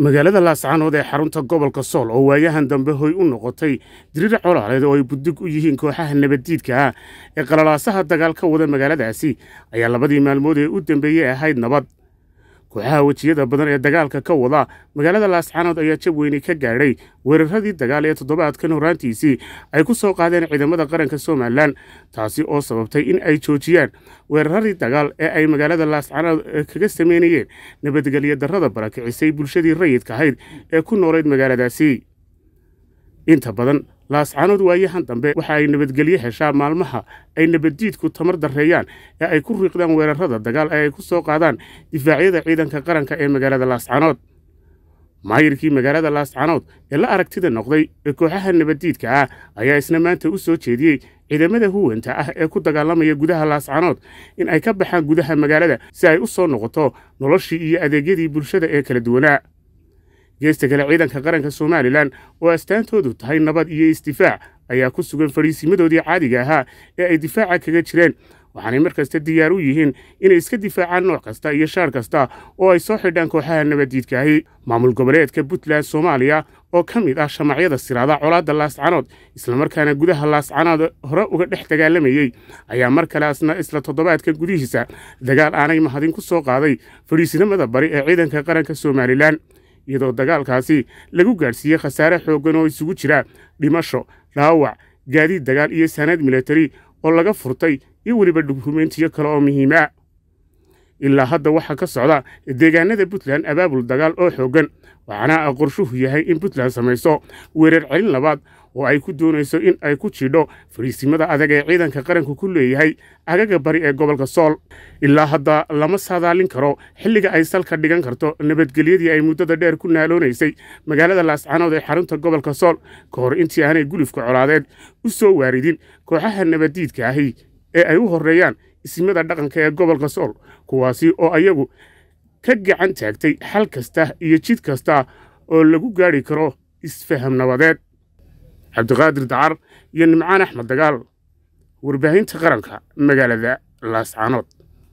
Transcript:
magaalada laascaanood ee xarunta gobolka sool oo waayahan dambe hoy u noqotay diriir colaaleed oo ay buddig u yihiin kooxaha nabaddiidka ah ee qalalaasaha dagaal ka wada magaaladaasi ayaa labadii maalmood ee u dambeeyey ahayd nabad kooxaha wejiyada badan ee dagaalka ka wada magaalada laascaanood ayaa jab weyne ka gaadhay weeraradii dagaal ee toddobaadkan horaantiisii ay ku soo qaadeen ciidamada qaranka somalilan taasi oo sababtay in ay joojiyaan weeraradii dagaal ee ay magaalada laascaanood eh, kaga sameynayeen nabadgelyo darrada barakicisay bulshadii rayidka ahayd ee ku noolayd magaaladaasi inta badan laascanood waayahan dambe waxa ay nabadgelyo heshaa maalmaha ay nabaddiidku tamar darreeyaan ee ay ku riiqdaan weerarada dagaal ee ay ku soo qaadaan difaacyada ciidanka qaranka ee magaalada laascanood maayirkii magaalada laascanood ee la aragtida noqday ee kooxaha nabaddiidka ah ayaa isna maanta u soo jeediyey ciidamada huwanta ah ee ku dagaalamaya gudaha laascanood in ay ka baxaan gudaha magaalada si ay u soo noqoto noloshii iyo adeegyadii bulshada ee kala duwanaa geesta kale ciidanka qaranka somalilan oo astaantoodu tahay nabad iyo isdifaac ayaa ku sugan fadhiisimadoodii caadiga ahaa ee ay difaaca kaga jireen waxaanay mar kasta diyaar u yihiin inay iska difaacaan nooc kasta iyo shaar kasta oo ay soo xidhaan kooxaha nabaddiidkaahi maamul goboleedka puntland soomaaliya oo ka mid ah shamacyada siraada colaadda laascanood islamarkaana gudaha laascanood hore uga dhex dagaalamayey ayaa mar kaleasna isla toddobaadka gudihiisa dagaal aanay mahadin ku soo qaaday fadhiisinimada bari ee ciidanka qaranka somalilan iyadoo dagaalkaasi lagu gaadhsiiyey khasaare xooggan oo isugu jira dhimasho dhaawac gaadiid dagaal iyo sanaad milatari oo laga furtay iyo weliba dokumentiyo kale oo muhiima ah ilaa hadda waxaa ka socda deegaanada puntland abaabul dagaal oo xooggan waxaana qorshuhu yahay in puntland samayso weerar celin labaad oo ay ku doonayso in ay ku jiidho fariisimada adag ee ciidanka qaranku ku leeyahay agaga bari ee gobolka sool ilaa hadda lama saadaalin karo xilliga ay salka dhigan karto nabadgelyadii ay muddada dheer ku naaloonaysay magaalada laascanood ee xarunta gobolka sool ka hor intii aanay gulifka colaadeed u soo waaridin kooxaha nabaddiidka ahi ee ay u horreeyaan ismada dhaqanka ee gobolka sool kuwaasi oo ayagu ka gacan taagtay xal kasta iyo jid kasta oo lagu gaadhi karo isfaham nabadeed cabdiqaadir dacar iyo nimcaan axmed dagaal warbaahinta qaranka magaalada laascaanood